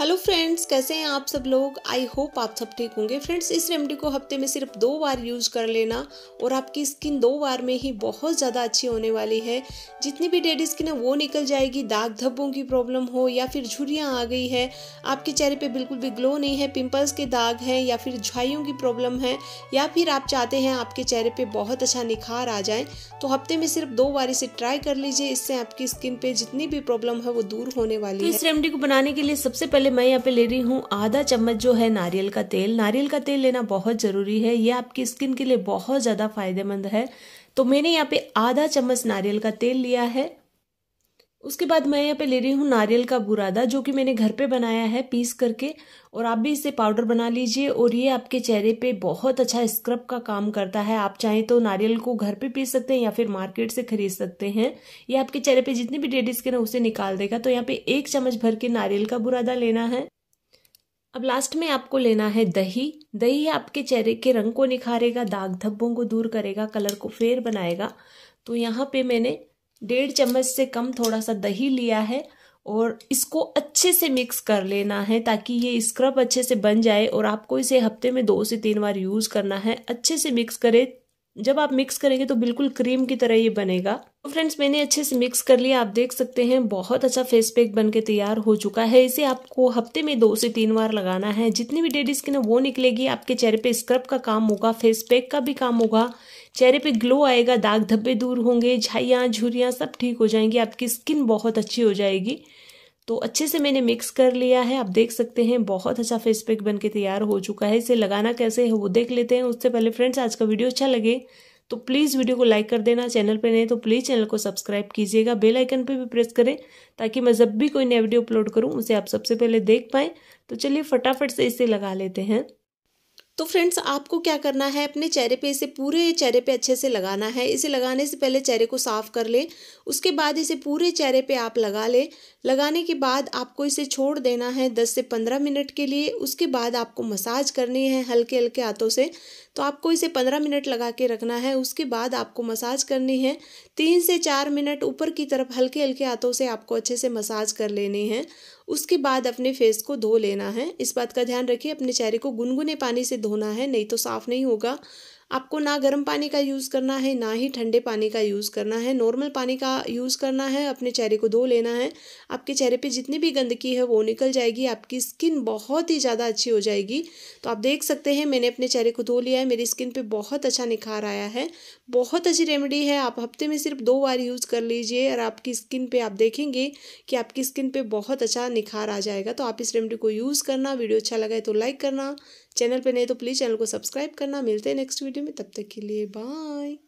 hello friends कैसे हैं आप सब लोग आई होप आप सब ठीक होंगे फ्रेंड्स इस रेमेडी को हफ्ते में सिर्फ दो बार यूज़ कर लेना और आपकी स्किन दो बार में ही बहुत ज़्यादा अच्छी होने वाली है जितनी भी डेड स्किन है वो निकल जाएगी दाग धब्बों की प्रॉब्लम हो या फिर झुरियाँ आ गई है आपके चेहरे पे बिल्कुल भी ग्लो नहीं है पिम्पल्स के दाग हैं या फिर झाइयों की प्रॉब्लम है या फिर आप चाहते हैं आपके चेहरे पर बहुत अच्छा निखार आ जाए तो हफ्ते में सिर्फ दो बार इसे ट्राई कर लीजिए इससे आपकी स्किन पर जितनी भी प्रॉब्लम है वो दूर होने वाली तो है इस रेमेडी को बनाने के लिए सबसे पहले लिए मैं यहाँ पे ले रही हूँ आधा चम्मच जो है नारियल का तेल नारियल का तेल लेना बहुत ज़रूरी है ये आपकी स्किन के लिए बहुत ज़्यादा फायदेमंद है तो मैंने यहाँ पे आधा चम्मच नारियल का तेल लिया है उसके बाद मैं यहाँ पे ले रही हूँ नारियल का बुरादा जो कि मैंने घर पे बनाया है पीस करके और आप भी इसे पाउडर बना लीजिए और ये आपके चेहरे पे बहुत अच्छा स्क्रब का काम करता है आप चाहें तो नारियल को घर पे पीस सकते हैं या फिर मार्केट से खरीद सकते हैं ये आपके चेहरे पे जितनी भी डेडी स्किन है उसे निकाल देगा तो यहाँ पे एक चम्मच भर के नारियल का बुरादा लेना है अब लास्ट में आपको लेना है दही दही आपके चेहरे के रंग को निखारेगा दाग धब्बों को दूर करेगा कलर को फेर बनाएगा तो यहाँ पे मैंने डेढ़ चम्मच से कम थोड़ा सा दही लिया है और इसको अच्छे से मिक्स कर लेना है ताकि ये स्क्रब अच्छे से बन जाए और आपको इसे हफ्ते में दो से तीन बार यूज़ करना है अच्छे से मिक्स करें जब आप मिक्स करेंगे तो बिल्कुल क्रीम की तरह ये बनेगा तो फ्रेंड्स मैंने अच्छे से मिक्स कर लिया आप देख सकते हैं बहुत अच्छा फेस पैक बन के तैयार हो चुका है इसे आपको हफ्ते में दो से तीन बार लगाना है जितनी भी डेड स्किन है वो निकलेगी आपके चेहरे पे स्क्रब का काम होगा फेस पैक का भी काम होगा चेहरे पे ग्लो आएगा दाग धब्बे दूर होंगे झाइया झुरियाँ सब ठीक हो जाएंगी आपकी स्किन बहुत अच्छी हो जाएगी तो अच्छे से मैंने मिक्स कर लिया है आप देख सकते हैं बहुत अच्छा फेस पैक बन तैयार हो चुका है इसे लगाना कैसे है वो देख लेते हैं उससे पहले फ्रेंड्स आज का वीडियो अच्छा लगे तो प्लीज़ वीडियो को लाइक कर देना चैनल पर नहीं तो प्लीज़ चैनल को सब्सक्राइब कीजिएगा बेल आइकन पर भी प्रेस करें ताकि मैं जब भी कोई नया वीडियो अपलोड करूँ उसे आप सबसे पहले देख पाएं तो चलिए फटाफट से इसे लगा लेते हैं तो फ्रेंड्स आपको क्या करना है अपने चेहरे पे इसे पूरे चेहरे पे अच्छे से लगाना है इसे लगाने से पहले चेहरे को साफ़ कर लें उसके बाद इसे पूरे चेहरे पे आप लगा लें लगाने के बाद आपको इसे छोड़ देना है दस से पंद्रह मिनट के लिए उसके बाद आपको मसाज करनी है हल्के हल्के हाथों से तो आपको इसे पंद्रह मिनट लगा के रखना है उसके बाद आपको मसाज करनी है तीन से चार मिनट ऊपर की तरफ हल्के हल्के हाथों से आपको अच्छे से मसाज कर लेनी है उसके बाद अपने फेस को धो लेना है इस बात का ध्यान रखिए अपने चेहरे को गुनगुने पानी से धोना है नहीं तो साफ़ नहीं होगा आपको ना गर्म पानी का यूज़ करना है ना ही ठंडे पानी का यूज़ करना है नॉर्मल पानी का यूज़ करना है अपने चेहरे को धो लेना है आपके चेहरे पे जितनी भी गंदगी है वो निकल जाएगी आपकी स्किन बहुत ही ज़्यादा अच्छी हो जाएगी तो आप देख सकते हैं मैंने अपने चेहरे को धो लिया है मेरी स्किन पर बहुत अच्छा निखार आया है बहुत अच्छी रेमेडी है आप हफ्ते में सिर्फ दो बार यूज़ कर लीजिए और आपकी स्किन पर आप देखेंगे कि आपकी स्किन पर बहुत अच्छा निखार आ जाएगा तो आप इस रेमेडी को यूज़ करना वीडियो अच्छा लगा है तो लाइक करना चैनल पर नहीं तो प्लीज़ चैनल को सब्सक्राइब करना मिलते हैं नेक्स्ट वीडियो में तब तक के लिए बाय